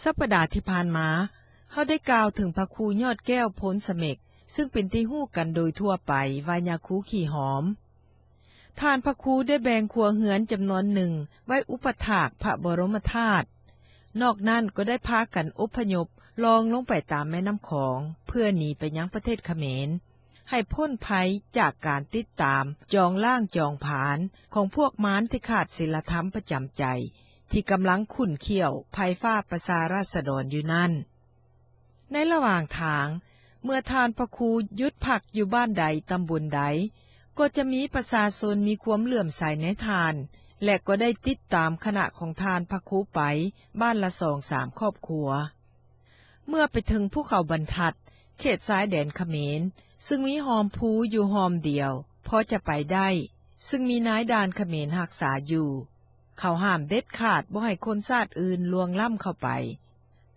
สัปดาห์ที่ผ่านมา เขาได้กล่าวถึงพระครูยอดแก้วพ้นสเมกซึ่งเป็นที่หู้กันโดยทั่วไปวายาคูขี่หอม ท่านพระครูได้แบ่งครัวเหือนจำนวนหนึ่งไว้อุปถากพระบรมธาตุนอกนั้นก็ได้พากันอพยพลองลงไปตามแม่น้ำของ เพื่อหนีไปยังประเทศเขมร ให้พ้นภัยจากการติดตามจองล่างจองผาน ของพวกมารที่ขาดศิลธรรมประจำใจที่กำลังขุ่นเขี่ยวภัยฝ้าประสาราษฎรอยู่นั่น ในระหว่างทาง เมื่อทานพระครูยุดผักอยู่บ้านใดตำบลใดก็จะมีประสาชนมีความเลื่อมใสในทาน และก็ได้ติดตามขณะของทานพระครูไปบ้านละสองสามครอบครัว เมื่อไปถึงภูเขาบรรทัด เขตซ้ายแดนขเขมร ซึ่งมีหอมภูอยู่หอมเดียวพอจะไปได้ ซึ่งมีนายดานขเขมรหักษาอยู่เขาห้ามเด็ดขาดบ่ให้คนชาติอื่นลวงล่ำเข้าไป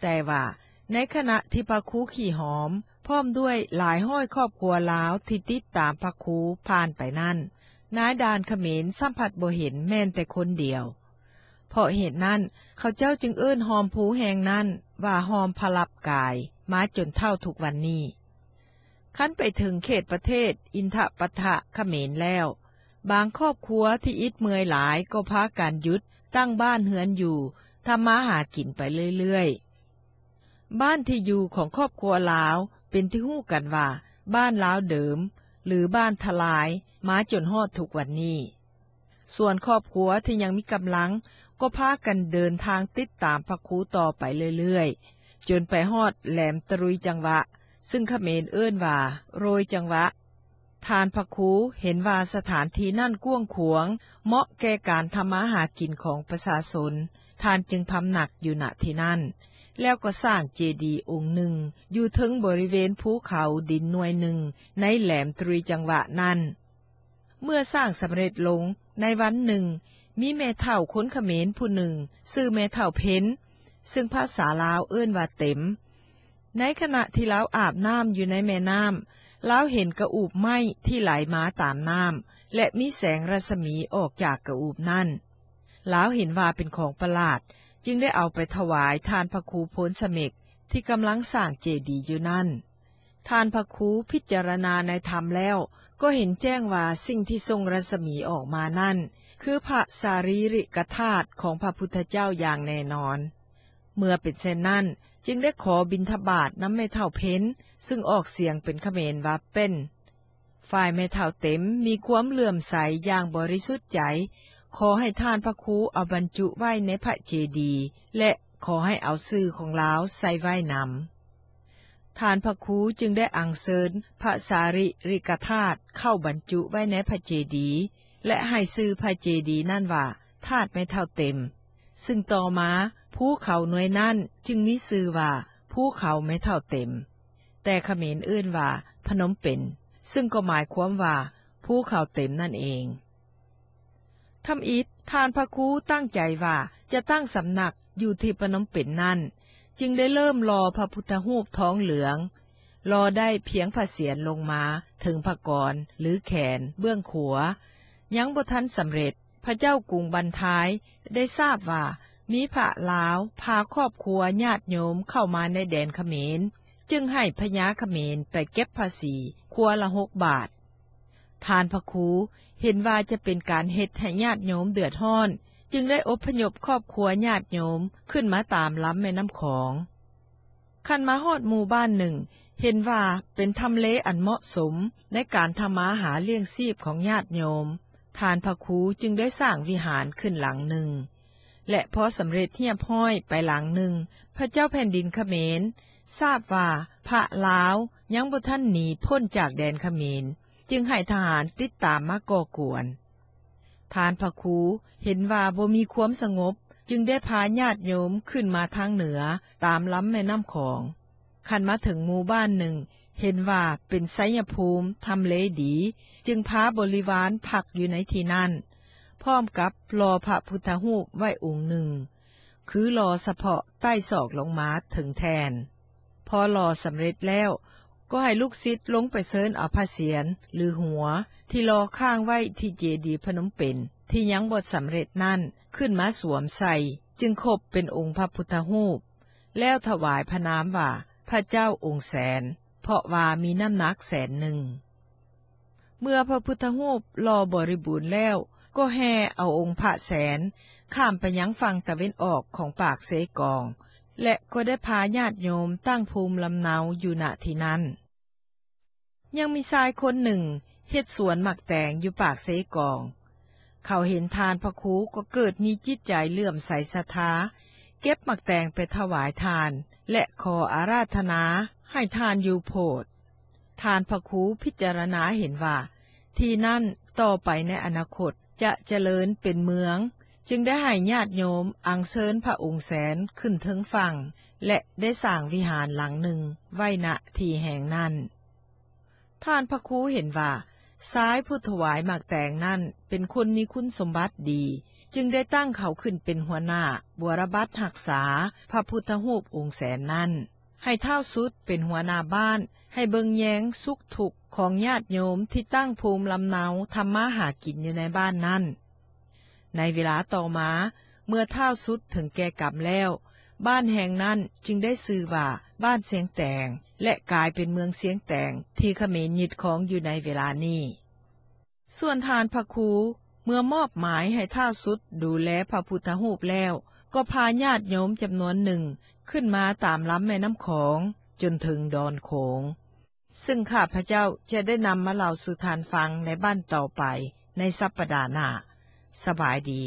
แต่ว่า ในขณะที่พระคูขี่หอมพร้อมด้วยหลายห้อยครอบครัวลาวที่ติดตามพระคูผ่านไปนั่น นายดานเขมรสัมผัสบ่เห็นแม่นแต่คนเดียว เพราะเหตุนั้นเขาเจ้าจึงเอื้นหอมผูแหงนั้น ว่าหอมพลับกายมาจนเท่าทุกวันนี้ ขั้นไปถึงเขตประเทศอินทปะทะเขมรแล้วบางครอบครัวที่อิดเมื่อยหลายก็พากันยุด ตั้งบ้านเฮือนอยู่ทำมาหากินไปเรื่อยๆบ้านที่อยู่ของครอบครัว ลาวเป็นที่หู้กันว่าบ้านลาวเดิม หรือบ้านทลาย มาจนฮอดทุกวันนี้ ส่วนครอบครัวที่ยังมีกำลังก็พากันเดินทางติดตามพระคูต่อไปเรื่อยๆ จนไปฮอดแหลมตรุยจังหวะ ซึ่งขเมนเอื้อนว่า โรยจังหวะทานพคูเห็นว่าสถานที่นั่นก้วงขวงเหมาะแก่การทำมาหากินของประชาชนทานจึงพำหนักอยู่ณที่นั่น แล้วก็สร้างเจดีย์องค์หนึ่งอยู่ทึงบริเวณภูเขาดินหน่วยหนึ่งในแหลมตรีจังหวะนั่นเมื่อสร้างสำเร็จลงในวันหนึ่ง มีแม่เท่าค้นเขมรผู้หนึ่ง ซื่อแม่เท่าเพ้นซึ่งภาษาลาวเอื้อนว่าเต็ม ในขณะที่ลาวอาบน้ำอยู่ในแม่น้ำแล้วเห็นกระอูบไหมที่ไหลมาตามน้ำและมีแสงรัศมีออกจากกระอูบนั่น แล้วเห็นว่าเป็นของประหลาดจึงได้เอาไปถวายทานพระครูพลสเมกที่ กำลังสร้างเจดีย์อยู่นั่น ทานพระครูพิจารณาในธรรมแล้วก็เห็นแจ้งว่าสิ่งที่ทรงรัศมีออกมานั่น คือพระสารีริกธาตุของพระพุทธเจ้าอย่างแน่นอนเมื่อเป็นเช่นนั้น จึงได้ขอบินทบาทน้ำแม่เท่าเพ้น ซึ่งออกเสียงเป็นขเมนว่าเป็น ฝ่ายแม่เท่าเต็มมีความเลื่อมใส อย่างบริสุทธิ์ใจ ขอให้ท่านพระครูเอาบรรจุ ไว้ ในพระเจดีย์และขอให้เอาซื่อของลาวใส่ไว้นำท่านพระครูจึงได้อังเซิญพระสาริริกธาตุเข้าบรรจุไว้ในพระเจดีย์และให้ซื่อพระเจดีย์นั่นว่าธาตุไม่เท่าเต็ม ซึ่งต่อมาผู้เขาหน่วยนั่นจึงมีซื่อว่าผู้เขาไม่เท่าเต็ม แต่ขเขมรเอื่นว่าพนมเป็นซึ่งก็หมายความว่าผู้เขาเต็มนั่นเองทำอิททานพระคูตั้งใจว่าจะตั้งสำนักอยู่ที่พนมเป็นนั่น จึงได้เริ่มรอพระพุทธหูปท้องเหลืองรอได้เพียงผาเสียนลงมาถึงพระกรหรือแขนเบื้องขัวยังบ่ทันสำเร็จพระเจ้ากรุงบันท้ายได้ทราบว่ามีพระลาวพาครอบครัวญาติโยมเข้ามาในแดนเขมร จึงให้พญาเขมรไปเก็บภาษีครัวละหกบาททานพระครูเห็นว่าจะเป็นการเหตุให้ญาติโยมเดือดห้อน จึงได้อพยพครอบครัวญาติโยมขึ้นมาตามลำแม่น้ำของ คันมาฮอดหมู่บ้านหนึ่ง เห็นว่าเป็นทำเลอันเหมาะสมในการทำมาหาเลี้ยงชีพของญาติโยมทานพระครูจึงได้สร้างวิหารขึ้นหลังหนึ่งและพอสำเร็จเทียบห้อยไปหลังหนึ่ง พระเจ้าแผ่นดินขเขมร ทราบว่าพระลาวยังบุท่านหนีพ้นจากแดนขเขมร จึงให้ทหารติดตามมาก่อกวน ทานพระคู เห็นว่าบ่มีความสงบ จึงได้พาญาติโยมขึ้นมาทางเหนือตามล้ำแม่น้ำของ ขันมาถึงหมู่บ้านหนึ่ง เห็นว่าเป็นไซยภูมิทำเลดี จึงพาบริวารพักอยู่ในที่นั่นพร้อมกับรอพระพุทธหูปไว้องค์หนึ่ง คือรอเฉพาะใต้ศอกลงมาถึงแทน พอรอสำเร็จแล้ว ก็ให้ลูกศิษย์ลงไปเซินเอาผ้าเสียนหรือหัวที่รอข้างไว้ที่เจดีพนมเป็น ที่ยังบทสำเร็จนั่นขึ้นมาสวมใส่ จึงคบเป็นองค์พระพุทธรูปแล้วถวายพระนามว่าพระเจ้าองค์แสน เพราะว่ามีน้ำหนักแสนหนึ่ง เมื่อพระพุทธรูปรอบริบูรณ์แล้วก็แห่เอาองค์พระแสนข้ามไปยังฝั่งตะเวนออกของปากเสกอง และก็ได้พาญาติโยมตั้งภูมิลำเนาอยู่ณที่นั้นยังมีชายคนหนึ่งเฮ็ดสวนหมักแตงอยู่ปากเสกอง เขาเห็นทานพระคูก็เกิดมีจิตใจเลื่อมใสศรัทธาเก็บหมักแตงไปถวายทาน และขออาราธนา ให้ทานอยู่โพดทานพระคูพิจารณาเห็นว่า ที่นั่นต่อไปในอนาคตจะเจริญเป็นเมือง จึงได้ให้ญาติโยมอังเซิญพระองค์แสนขึ้นทึงฝั่ง และได้สร้างวิหารหลังหนึ่ง ไว้ณที่แห่งนั้นท่านพระครูเห็นว่าซ้ายผู้ถวายหมากแต่งนั่นเป็นคนมีคุณสมบัติดี จึงได้ตั้งเขาขึ้นเป็นหัวหน้าบวรบัตหักษา พระพุทธหูปองค์แสนนั่นให้เท่าสุดเป็นหัวหน้าบ้าน ให้เบิงแย้งสุขถุกของญาติโยมที่ตั้งภูมิลำเนาทำมาหากินอยู่ในบ้านนั่นในเวลาต่อมาเมื่อเท่าสุดถึงแก่กรรมแล้ว บ้านแห่งนั้นจึงได้สื่อว่าบ้านเสียงแตงและกลายเป็นเมืองเสียงแตงที่ขเขมิยึดของอยู่ในเวลานี้ ส่วนทานพระครูเมื่อมอบหมายให้ท่าสุดดูแลพระพุทธรูปแล้วก็พาญาติโยมจำนวนหนึ่งขึ้นมาตามลำแม่น้ำของ จนถึงดอนโขงซึ่งข้าพเจ้าจะได้นำมาเล่าสุทานฟังในบ้านต่อไป ในสัปปดาห์หน้า สบายดี